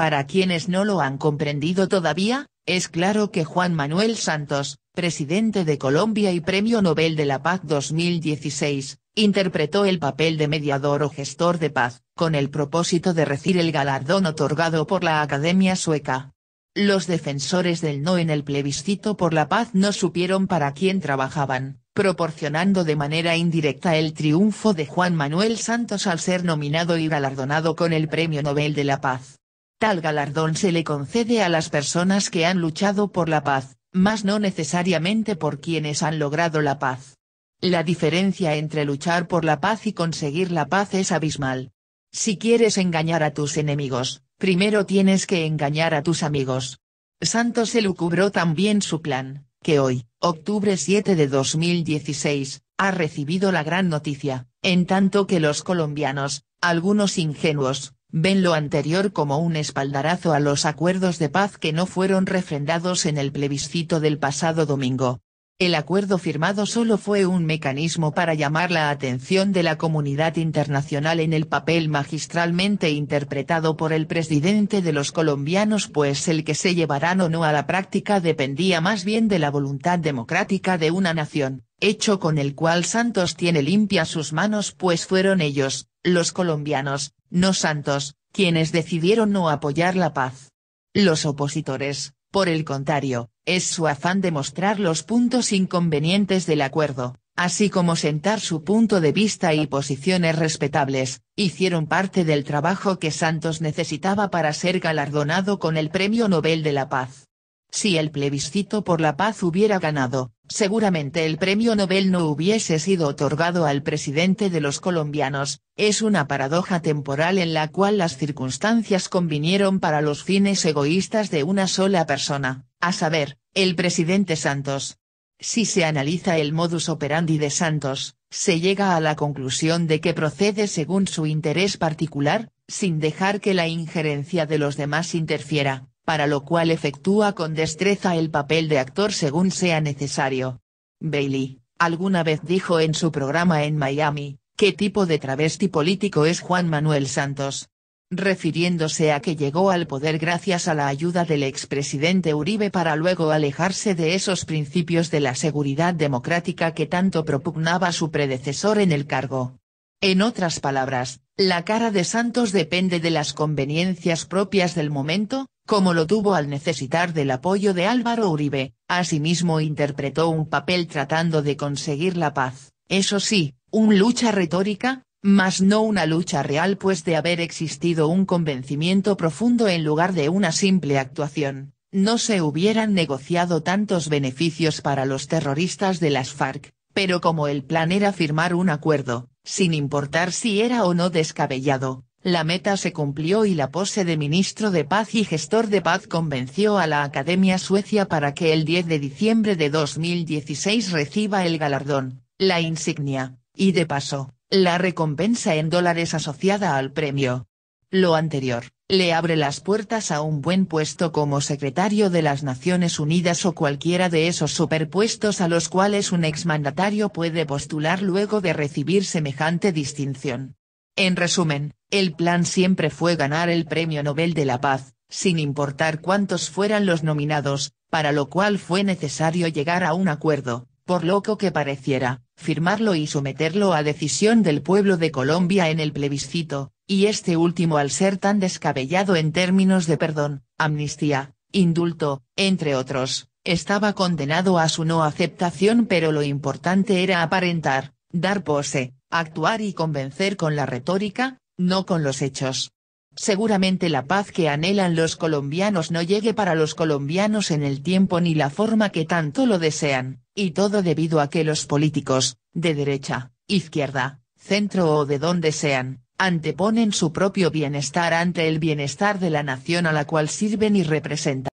Para quienes no lo han comprendido todavía, es claro que Juan Manuel Santos, presidente de Colombia y Premio Nobel de la Paz 2016, interpretó el papel de mediador o gestor de paz, con el propósito de recibir el galardón otorgado por la Academia Sueca. Los defensores del no en el plebiscito por la paz no supieron para quién trabajaban, proporcionando de manera indirecta el triunfo de Juan Manuel Santos al ser nominado y galardonado con el Premio Nobel de la Paz. Tal galardón se le concede a las personas que han luchado por la paz, mas no necesariamente por quienes han logrado la paz. La diferencia entre luchar por la paz y conseguir la paz es abismal. Si quieres engañar a tus enemigos, primero tienes que engañar a tus amigos. Santos se lucubró también su plan, que hoy, octubre 7 de 2016, ha recibido la gran noticia, en tanto que los colombianos, algunos ingenuos, ven lo anterior como un espaldarazo a los acuerdos de paz que no fueron refrendados en el plebiscito del pasado domingo. El acuerdo firmado solo fue un mecanismo para llamar la atención de la comunidad internacional en el papel magistralmente interpretado por el presidente de los colombianos pues el que se llevarán o no a la práctica dependía más bien de la voluntad democrática de una nación, hecho con el cual Santos tiene limpias sus manos pues fueron ellos, los colombianos, no Santos, quienes decidieron no apoyar la paz. Los opositores, por el contrario, es su afán de mostrar los puntos inconvenientes del acuerdo, así como sentar su punto de vista y posiciones respetables, hicieron parte del trabajo que Santos necesitaba para ser galardonado con el Premio Nobel de la Paz. Si el plebiscito por la paz hubiera ganado, seguramente el Premio Nobel no hubiese sido otorgado al presidente de los colombianos, es una paradoja temporal en la cual las circunstancias convinieron para los fines egoístas de una sola persona, a saber, el presidente Santos. Si se analiza el modus operandi de Santos, se llega a la conclusión de que procede según su interés particular, sin dejar que la injerencia de los demás interfiera, para lo cual efectúa con destreza el papel de actor según sea necesario. Bailey, alguna vez dijo en su programa en Miami, ¿Qué tipo de travesti político es Juan Manuel Santos? Refiriéndose a que llegó al poder gracias a la ayuda del expresidente Uribe para luego alejarse de esos principios de la seguridad democrática que tanto propugnaba su predecesor en el cargo. En otras palabras, la cara de Santos depende de las conveniencias propias del momento, como lo tuvo al necesitar del apoyo de Álvaro Uribe, asimismo interpretó un papel tratando de conseguir la paz, eso sí, un lucha retórica, mas no una lucha real pues de haber existido un convencimiento profundo en lugar de una simple actuación, no se hubieran negociado tantos beneficios para los terroristas de las FARC, pero como el plan era firmar un acuerdo, sin importar si era o no descabellado, la meta se cumplió y la pose de ministro de Paz y gestor de paz convenció a la Academia Suecia para que el 10 de diciembre de 2016 reciba el galardón, la insignia, y de paso, la recompensa en dólares asociada al premio. Lo anterior, le abre las puertas a un buen puesto como secretario de las Naciones Unidas o cualquiera de esos superpuestos a los cuales un exmandatario puede postular luego de recibir semejante distinción. En resumen, el plan siempre fue ganar el Premio Nobel de la Paz, sin importar cuántos fueran los nominados, para lo cual fue necesario llegar a un acuerdo, por loco que pareciera, firmarlo y someterlo a decisión del pueblo de Colombia en el plebiscito, y este último al ser tan descabellado en términos de perdón, amnistía, indulto, entre otros, estaba condenado a su no aceptación pero lo importante era aparentar, dar pose, actuar y convencer con la retórica, no con los hechos. Seguramente la paz que anhelan los colombianos no llegue para los colombianos en el tiempo ni la forma que tanto lo desean, y todo debido a que los políticos, de derecha, izquierda, centro o de donde sean, anteponen su propio bienestar ante el bienestar de la nación a la cual sirven y representan.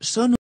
Son